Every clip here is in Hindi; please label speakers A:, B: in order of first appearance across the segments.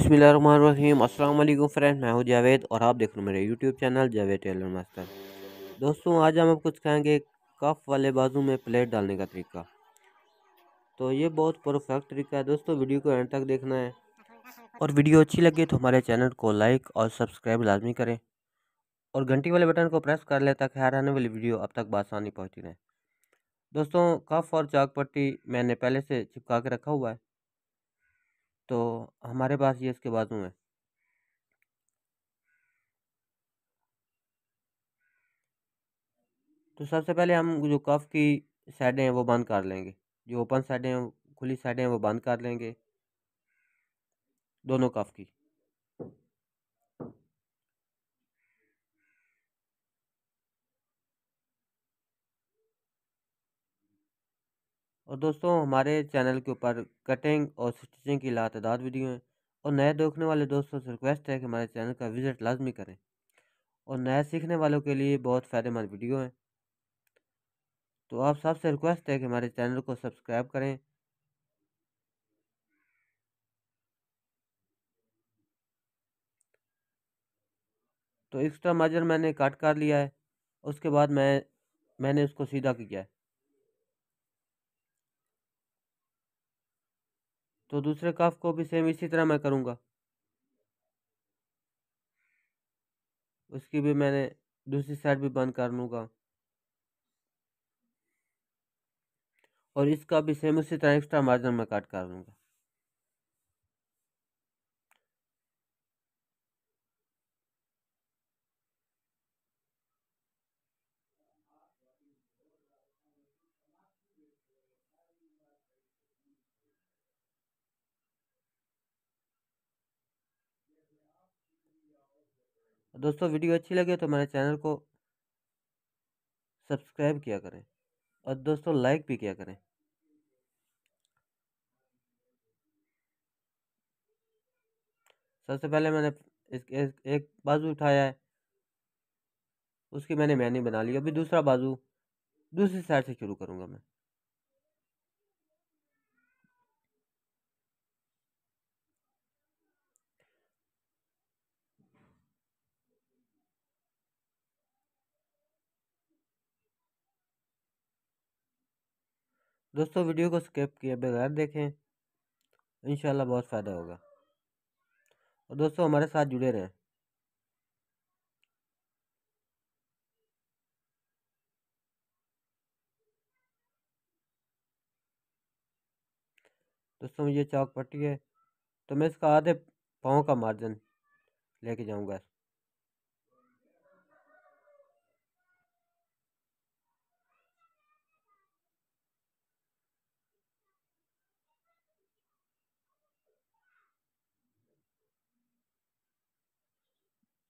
A: अस्सलाम वालेकुम फ्रेंड मैं हूं जावेद और आप देख रहे हो मेरे YouTube channel Javed tailor master दोस्तों आज हम आपको सिखाएंगे कफ वाले बाजू में प्लेट डालने का तरीका तो ये बहुत परफेक्ट तरीका है दोस्तों वीडियो को एंड तक देखना है और वीडियो अच्छी लगे तो हमारे चैनल को लाइक और सब्सक्राइब लाजमी करें और घंटी वाले बटन को प्रेस कर लें ताकि हर आने वाली वीडियो अब तक बासानी पहुँची रहे दोस्तों कफ और चाक पट्टी मैंने पहले से चिपका के रखा हुआ है तो हमारे पास ये इसके बाजू में तो सबसे पहले हम जो कफ की साइडें हैं वो बंद कर लेंगे जो ओपन साइडें खुली साइडें हैं वो बंद कर लेंगे दोनों कफ की और दोस्तों हमारे चैनल के ऊपर कटिंग और स्टिचिंग की तदाद वीडियो हैं और नए देखने वाले दोस्तों से रिक्वेस्ट है कि हमारे चैनल का विज़िट लाजमी करें और नया सीखने वालों के लिए बहुत फ़ायदेमंद वीडियो हैं तो आप सबसे रिक्वेस्ट है कि हमारे चैनल को सब्सक्राइब करें तो एक्स्ट्रा मजर मैंने कट कर लिया है उसके बाद मैं मैंने उसको सीधा किया है तो दूसरे कफ को भी सेम इसी तरह मैं करूँगा उसकी भी मैंने दूसरी साइड भी बंद कर लूँगा और इसका भी सेम उसी तरह एक्स्ट्रा मार्जिन में काट कर लूँगा दोस्तों वीडियो अच्छी लगे तो मेरे चैनल को सब्सक्राइब किया करें और दोस्तों लाइक भी किया करें सबसे पहले मैंने इस एक बाजू उठाया है उसकी मैंने मैनी बना ली अभी दूसरा बाजू दूसरी साइड से शुरू करूँगा मैं दोस्तों वीडियो को स्किप किए बगैर देखें इन बहुत फ़ायदा होगा और दोस्तों हमारे साथ जुड़े रहें दोस्तों ये चौक पट्टी है तो मैं इसका आधे पाँव का मार्जिन लेके जाऊंगा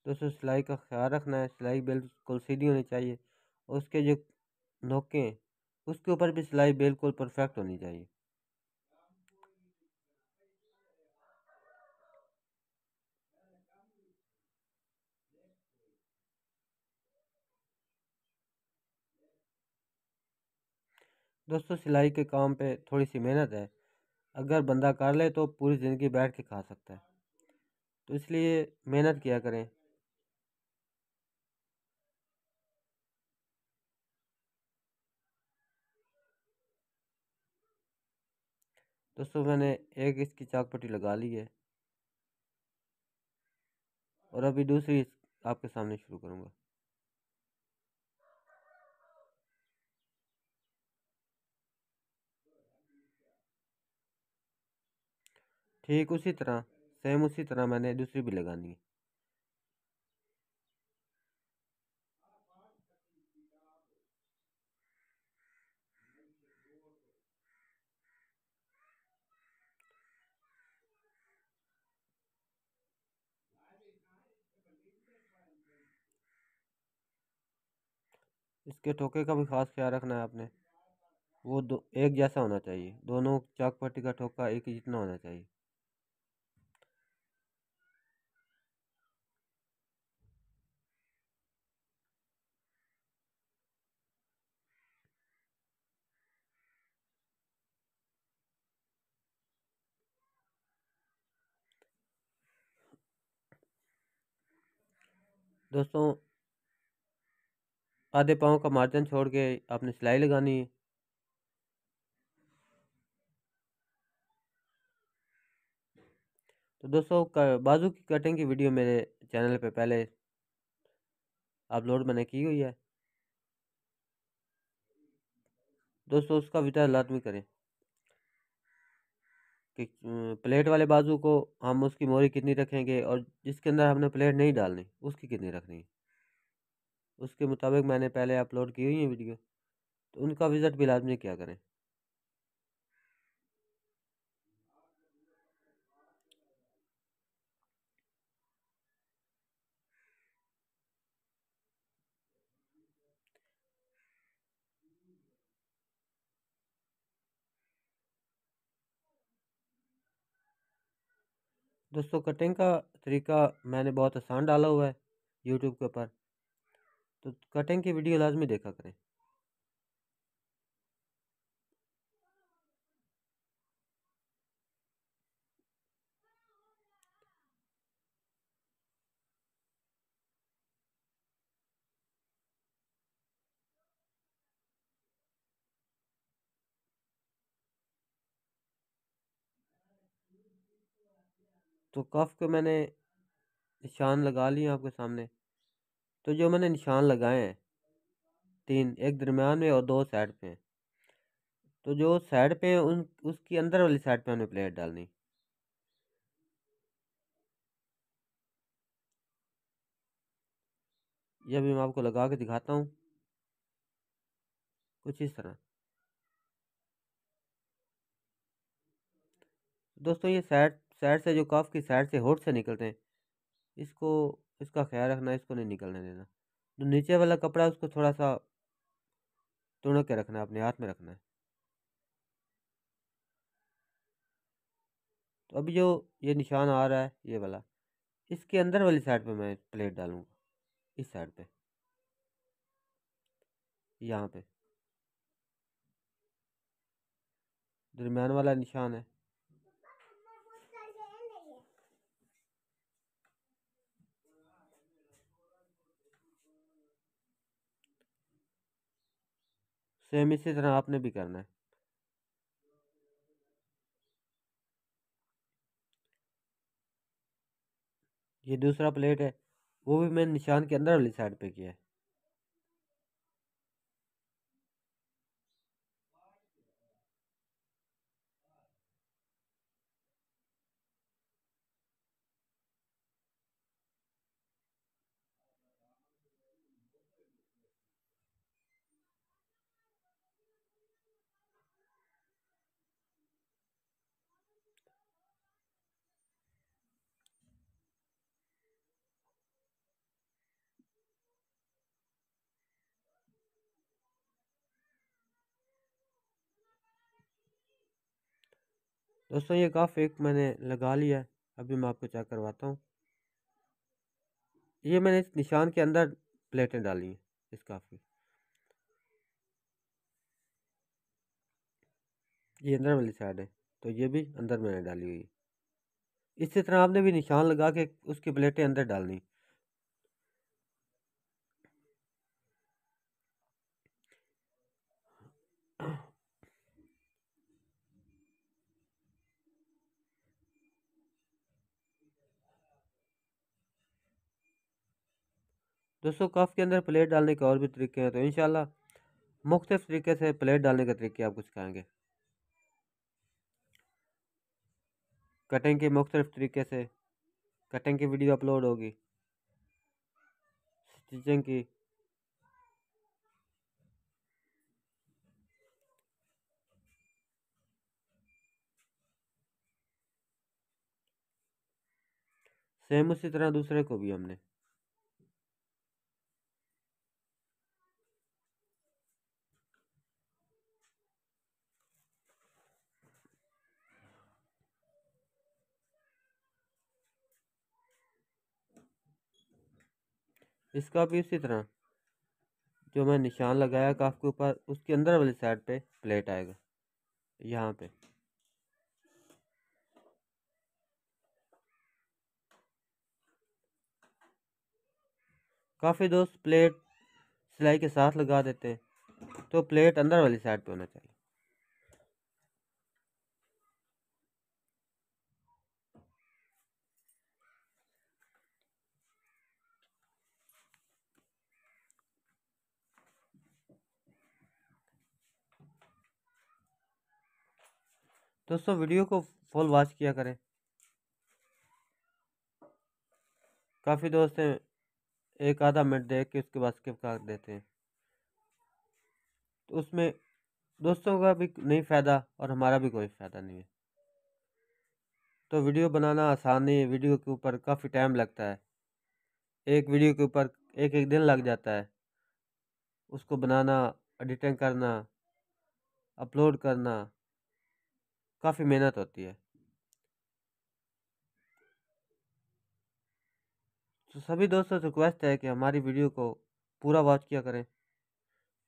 A: दोस्तों सिलाई का ख्याल रखना है सिलाई बिल्कुल सीधी होनी चाहिए और उसके जो हैं उसके ऊपर भी सिलाई बिल्कुल परफेक्ट होनी चाहिए दोस्तों सिलाई के काम पे थोड़ी सी मेहनत है अगर बंदा कर ले तो पूरी ज़िंदगी बैठ के खा सकता है तो इसलिए मेहनत किया करें दोस्तों मैंने एक इसकी चाक पट्टी लगा ली है और अभी दूसरी आपके सामने शुरू करूँगा ठीक उसी तरह सेम उसी तरह मैंने दूसरी भी लगानी है इसके ठोके का भी खास ख्याल रखना है आपने वो दो एक जैसा होना चाहिए दोनों चाक पट्टी का ठोका एक ही जितना होना चाहिए दोस्तों आधे पाँव का मार्जिन छोड़ के आपने सिलाई लगानी है तो दोस्तों बाजू की कटिंग की वीडियो मेरे चैनल पे पहले अपलोड मैंने की हुई है दोस्तों उसका विचार लाजमी करें कि प्लेट वाले बाजू को हम उसकी मोरी कितनी रखेंगे और जिसके अंदर हमने प्लेट नहीं डालनी उसकी कितनी रखनी है उसके मुताबिक मैंने पहले अपलोड की हुई है वीडियो तो उनका विज़िट भी लाजमी क्या करें दोस्तों कटिंग का तरीका मैंने बहुत आसान डाला हुआ है यूट्यूब के ऊपर तो कटिंग की वीडियो लाजमी देखा करें तो कफ को मैंने निशान लगा लिए आपके सामने तो जो मैंने निशान लगाए हैं तीन एक दरमियान में और दो साइड पे तो जो साइड पे उन उसकी अंदर वाली साइड पे हमें प्लेट डालनी यह भी मैं आपको लगा के दिखाता हूँ कुछ इस तरह दोस्तों ये साइड साइड से जो कफ की साइड से होठ से निकलते हैं इसको इसका ख्याल रखना इसको नहीं निकलने देना जो नीचे वाला कपड़ा उसको थोड़ा सा तोड़ के रखना अपने हाथ में रखना है तो अभी जो ये निशान आ रहा है ये वाला इसके अंदर वाली साइड पे मैं प्लेट डालूँगा इस साइड पे यहाँ पे दरमियान वाला निशान है सेम इसी तरह आपने भी करना है ये दूसरा प्लेट है वो भी मैंने निशान के अंदर वाली साइड पे किया है दोस्तों ये काफ़ एक मैंने लगा लिया है अभी मैं आपको चेक करवाता हूँ ये मैंने इस निशान के अंदर प्लेटें डाली हैं इस काफ़ की ये अंदर वाली साइड है तो ये भी अंदर मैंने डाली हुई है इसी तरह आपने भी निशान लगा के उसकी प्लेटें अंदर डालनी दोस्तों कफ के अंदर प्लेट डालने के और भी तरीके हैं तो इन मुख्तफ तरीके से प्लेट डालने के तरीके आपको सिखाएंगे कटिंग के मुख्तलिफ तरीके से कटिंग की वीडियो अपलोड होगी स्टिचिंग की सेम उसी तरह दूसरे को भी हमने इसका भी उसी तरह जो मैं निशान लगाया काफ के ऊपर उसके अंदर वाली साइड पे प्लेट आएगा यहाँ पे काफ़ी दोस्त प्लेट सिलाई के साथ लगा देते हैं तो प्लेट अंदर वाली साइड पे होना चाहिए दोस्तों वीडियो को फुल वॉच किया करें काफ़ी दोस्त हैं एक आधा मिनट देख के उसके बाद स्किप कर देते हैं तो उसमें दोस्तों का भी नहीं फ़ायदा और हमारा भी कोई फ़ायदा नहीं है तो वीडियो बनाना आसान नहीं है वीडियो के ऊपर काफ़ी टाइम लगता है एक वीडियो के ऊपर एक एक दिन लग जाता है उसको बनाना एडिटिंग करना अपलोड करना काफ़ी मेहनत होती है तो सभी दोस्तों से रिक्वेस्ट है कि हमारी वीडियो को पूरा वॉच किया करें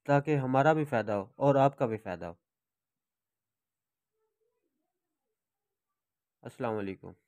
A: ताकि हमारा भी फ़ायदा हो और आपका भी फ़ायदा हो अस्सलाम वालेकुम